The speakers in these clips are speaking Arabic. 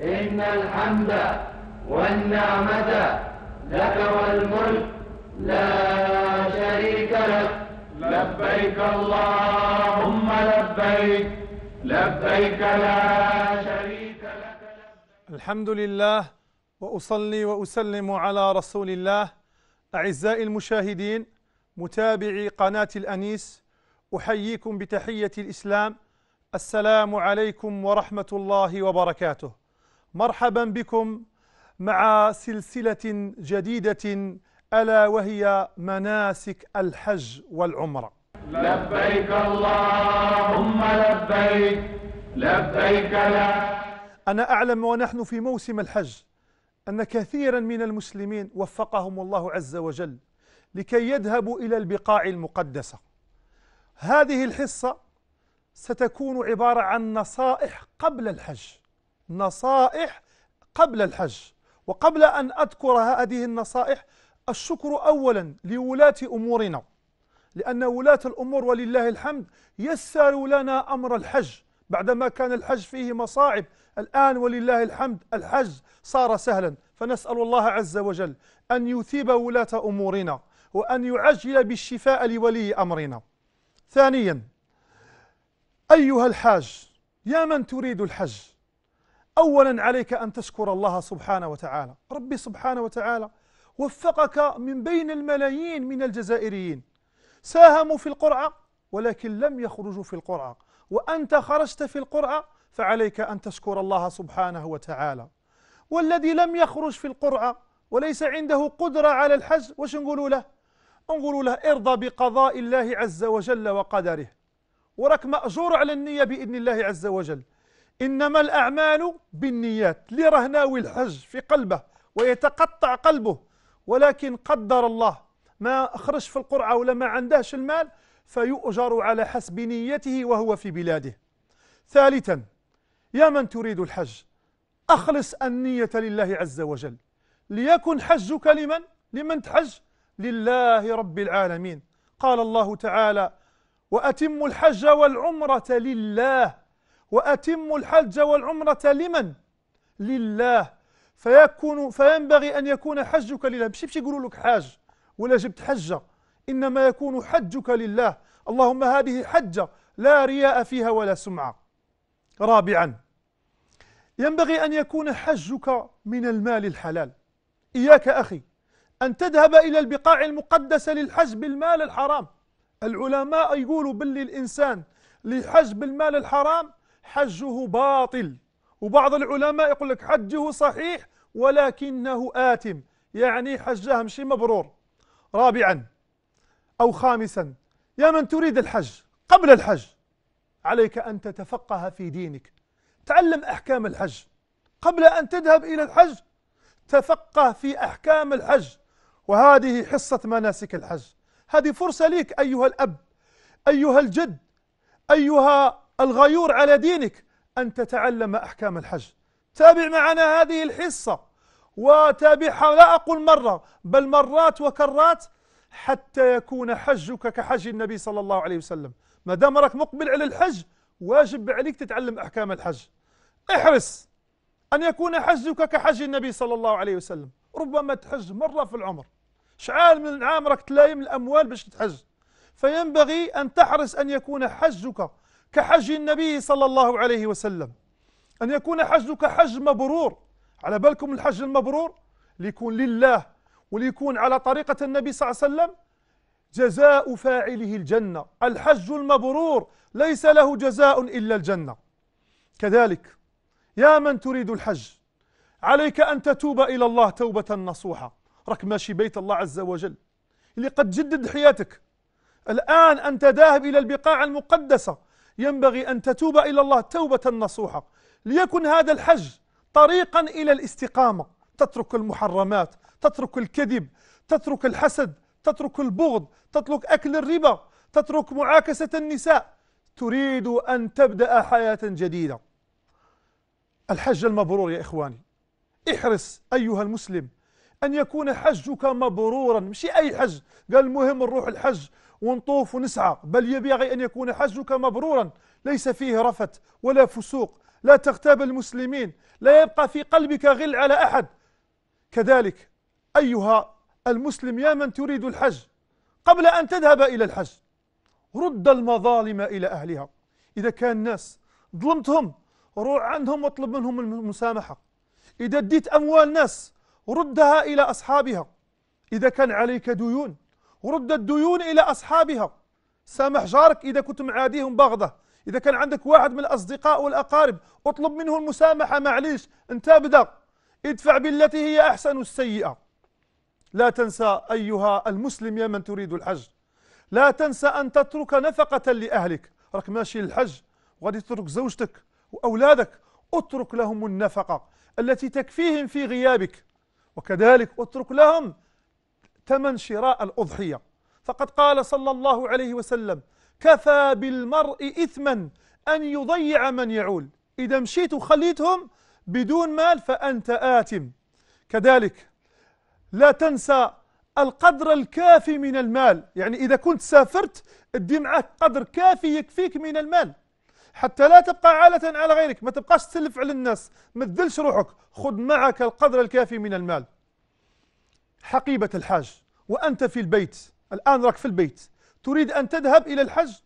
إن الحمد والنعمة لك والملك لا شريك لك لبيك اللهم لبيك لبيك لا شريك لك الحمد لله وأصلي وأسلم على رسول الله أعزائي المشاهدين متابعي قناة الأنيس أحييكم بتحية الإسلام السلام عليكم ورحمة الله وبركاته. مرحبا بكم مع سلسلة جديدة ألا وهي مناسك الحج والعمرة. لبيك اللهم لبيك لبيك لا أنا أعلم ونحن في موسم الحج أن كثيرا من المسلمين وفقهم الله عز وجل لكي يذهبوا إلى البقاع المقدسة. هذه الحصة ستكون عبارة عن نصائح قبل الحج نصائح قبل الحج وقبل أن أذكر هذه النصائح الشكر أولا لولاة أمورنا لأن ولاة الأمور ولله الحمد يسروا لنا أمر الحج بعدما كان الحج فيه مصاعب الآن ولله الحمد الحج صار سهلا فنسأل الله عز وجل أن يثيب ولاة أمورنا وأن يعجل بالشفاء لولي أمرنا ثانيا أيها الحاج يا من تريد الحج أولا عليك أن تشكر الله سبحانه وتعالى ربي سبحانه وتعالى وفقك من بين الملايين من الجزائريين ساهموا في القرعة ولكن لم يخرجوا في القرعة وأنت خرجت في القرعة فعليك أن تشكر الله سبحانه وتعالى والذي لم يخرج في القرعة وليس عنده قدرة على الحج وش نقول له؟ نقول له ارضى بقضاء الله عز وجل وقدره وراك مأجور على النية بإذن الله عز وجل إنما الأعمال بالنيات لرهناوي ناوي الحج في قلبه ويتقطع قلبه ولكن قدر الله ما أخرج في القرعة ولا ما عندهش المال فيؤجر على حسب نيته وهو في بلاده ثالثا يا من تريد الحج أخلص النية لله عز وجل ليكن حجك لمن؟ لمن تحج؟ لله رب العالمين قال الله تعالى وأتم الحج والعمرة لله وأتم الحج والعمرة لمن؟ لله فيكون فينبغي أن يكون حجك لله ماشي باش يقولوا لك حاج ولا جبت حجة إنما يكون حجك لله اللهم هذه حجة لا رياء فيها ولا سمعة رابعا ينبغي أن يكون حجك من المال الحلال إياك أخي أن تذهب إلى البقاع المقدسة للحج بالمال الحرام العلماء يقولوا باللي الإنسان اللي حج بالمال الحرام حجه باطل وبعض العلماء يقول لك حجه صحيح ولكنه آتم يعني حجه مشي مبرور رابعا أو خامسا يا من تريد الحج قبل الحج عليك أن تتفقه في دينك تعلم أحكام الحج قبل أن تذهب إلى الحج تفقه في أحكام الحج وهذه حصة مناسك الحج هذه فرصة ليك أيها الأب أيها الجد أيها الغيور على دينك أن تتعلم أحكام الحج تابع معنا هذه الحصة وتابعها لا أقول مرة بل مرات وكرات حتى يكون حجك كحج النبي صلى الله عليه وسلم ما دام راك مقبل على الحج واجب عليك تتعلم أحكام الحج احرص أن يكون حجك كحج النبي صلى الله عليه وسلم ربما تحج مرة في العمر شعال من عام راك تلايم الأموال باش تحج فينبغي أن تحرص أن يكون حجك كحج النبي صلى الله عليه وسلم أن يكون حجك حج مبرور على بالكم الحج المبرور ليكون لله وليكون على طريقة النبي صلى الله عليه وسلم جزاء فاعله الجنة الحج المبرور ليس له جزاء إلا الجنة كذلك يا من تريد الحج عليك أن تتوب إلى الله توبة نصوحة راك ماشي بيت الله عز وجل اللي قد جدد حياتك الآن أنت ذاهب إلى البقاع المقدسة ينبغي أن تتوب إلى الله توبة نصوحة ليكن هذا الحج طريقا إلى الاستقامة تترك المحرمات تترك الكذب تترك الحسد تترك البغض تترك أكل الربا تترك معاكسة النساء تريد أن تبدأ حياة جديدة الحج المبرور يا إخواني احرص أيها المسلم أن يكون حجك مبرورا مش أي حج قال المهم نروح الحج ونطوف ونسعى بل يبيغي أن يكون حجك مبرورا ليس فيه رفت ولا فسوق لا تغتاب المسلمين لا يبقى في قلبك غل على أحد كذلك أيها المسلم يا من تريد الحج قبل أن تذهب إلى الحج رد المظالم إلى أهلها إذا كان الناس ظلمتهم روح عندهم واطلب منهم المسامحة إذا اديت أموال ناس ردها إلى أصحابها إذا كان عليك ديون رد الديون إلى أصحابها سامح جارك إذا كنت معاديهم بغضة إذا كان عندك واحد من الأصدقاء والأقارب اطلب منه المسامحة معليش انت بدأ ادفع بالتي هي أحسن السيئة لا تنسى أيها المسلم يا من تريد الحج لا تنسى أن تترك نفقة لأهلك راك ماشي للحج وغادي تترك زوجتك وأولادك اترك لهم النفقة التي تكفيهم في غيابك وكذلك اترك لهم ثمن شراء الأضحية فقد قال صلى الله عليه وسلم كفى بالمرء إثما أن يضيع من يعول إذا مشيت وخليتهم بدون مال فأنت آتم كذلك لا تنسى القدر الكافي من المال يعني إذا كنت سافرت ادي معك قدر كافي يكفيك من المال حتى لا تبقى عالة على غيرك ما تبقاش تسلف على الناس ما تذلش روحك خذ معك القدر الكافي من المال حقيبة الحاج وأنت في البيت الآن راك في البيت تريد أن تذهب إلى الحج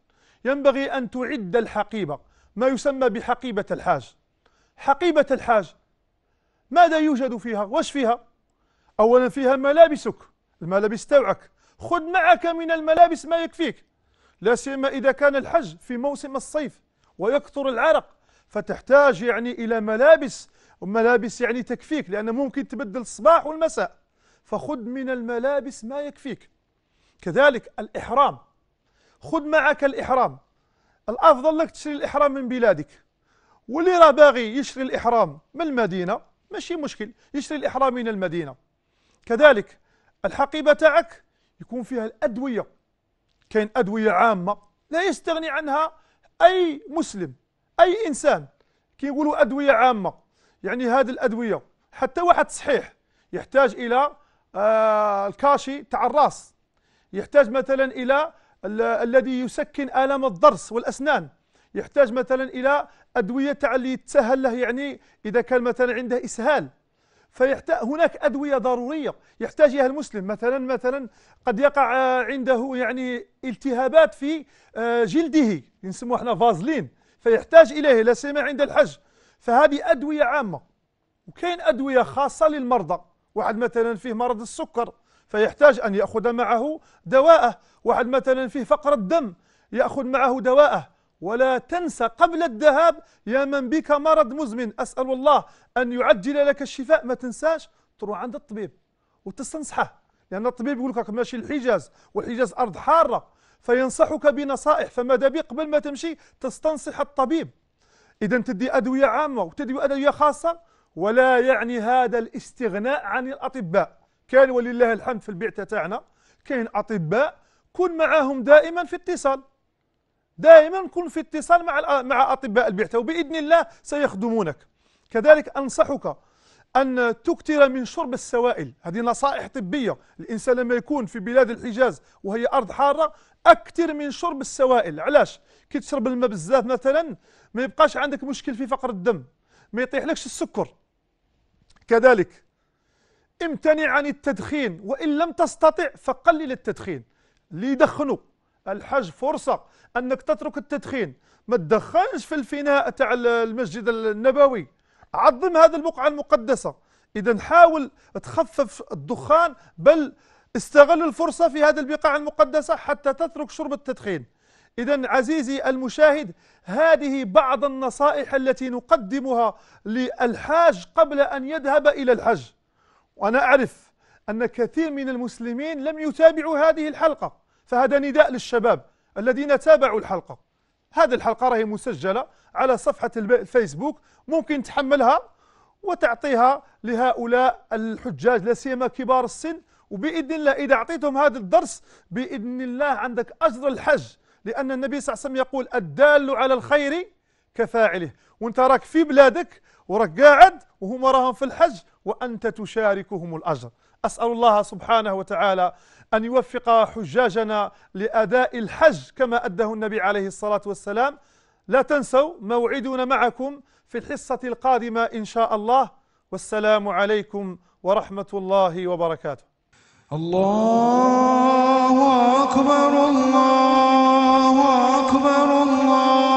ينبغي أن تعد الحقيبة ما يسمى بحقيبة الحاج حقيبة الحاج ماذا يوجد فيها واش فيها أولا فيها ملابسك الملابس تاوعك خذ معك من الملابس ما يكفيك لا سيما إذا كان الحج في موسم الصيف ويكثر العرق فتحتاج يعني إلى ملابس وملابس يعني تكفيك لأن ممكن تبدل الصباح والمساء فخذ من الملابس ما يكفيك كذلك الإحرام خذ معك الإحرام الأفضل لك تشري الإحرام من بلادك واللي راه باغي يشري الإحرام من المدينة ماشي مشكل يشري الإحرام من المدينة كذلك الحقيبة تاعك يكون فيها الأدوية كاين أدوية عامة لا يستغني عنها اي مسلم اي انسان كيقولوا ادويه عامه يعني هذه الادويه حتى واحد صحيح يحتاج الى آه الكاشي تاع الراس يحتاج مثلا الى الذي يسكن الام الضرس والاسنان يحتاج مثلا الى ادويه تاع اللي يتسهل له يعني اذا كان مثلا عنده اسهال فيحتاج هناك أدوية ضرورية يحتاجها المسلم مثلا مثلا قد يقع عنده يعني التهابات في آه، جلده نسموه احنا فازلين فيحتاج إليه لا سيما عند الحج فهذه أدوية عامة وكاين أدوية خاصة للمرضى واحد مثلا فيه مرض السكر فيحتاج أن يأخذ معه دواءه واحد مثلا فيه فقر الدم يأخذ معه دواءه ولا تنسى قبل الذهاب يا من بك مرض مزمن أسأل الله أن يعجل لك الشفاء ما تنساش تروح عند الطبيب وتستنصحه لأن الطبيب يقول لك ماشي الحجاز والحجاز أرض حارة فينصحك بنصائح فماذا بي قبل ما تمشي تستنصح الطبيب إذا تدي أدوية عامة وتدي أدوية خاصة ولا يعني هذا الاستغناء عن الأطباء كان ولله الحمد في البعثه تاعنا كاين أطباء كن معهم دائما في اتصال دائما كن في اتصال مع مع اطباء البعثه وباذن الله سيخدمونك كذلك انصحك ان تكثر من شرب السوائل هذه نصائح طبيه الانسان لما يكون في بلاد الحجاز وهي ارض حاره اكثر من شرب السوائل علاش كي تشرب الماء بزاف مثلا ما يبقاش عندك مشكل في فقر الدم ما يطيحلكش السكر كذلك امتنع عن التدخين وان لم تستطع فقلل التدخين اللي يدخنوا الحج فرصة أنك تترك التدخين ما تدخنش في الفناء تاع المسجد النبوي عظم هذه البقعة المقدسة إذا حاول تخفف الدخان بل استغل الفرصة في هذه البقاع المقدسة حتى تترك شرب التدخين إذا عزيزي المشاهد هذه بعض النصائح التي نقدمها للحاج قبل أن يذهب إلى الحج وأنا أعرف أن كثير من المسلمين لم يتابعوا هذه الحلقة فهذا نداء للشباب الذين تابعوا الحلقة هذه الحلقة راهي مسجلة على صفحة الفيسبوك ممكن تحملها وتعطيها لهؤلاء الحجاج لا سيما كبار السن وباذن الله اذا اعطيتهم هذا الدرس باذن الله عندك اجر الحج لان النبي صلى الله عليه وسلم يقول الدال على الخير كفاعله وانت راك في بلادك وراك قاعد وهما راهم في الحج وانت تشاركهم الاجر أسأل الله سبحانه وتعالى أن يوفق حجاجنا لأداء الحج كما أده النبي عليه الصلاة والسلام لا تنسوا موعدنا معكم في الحصة القادمة إن شاء الله والسلام عليكم ورحمة الله وبركاته الله أكبر الله أكبر الله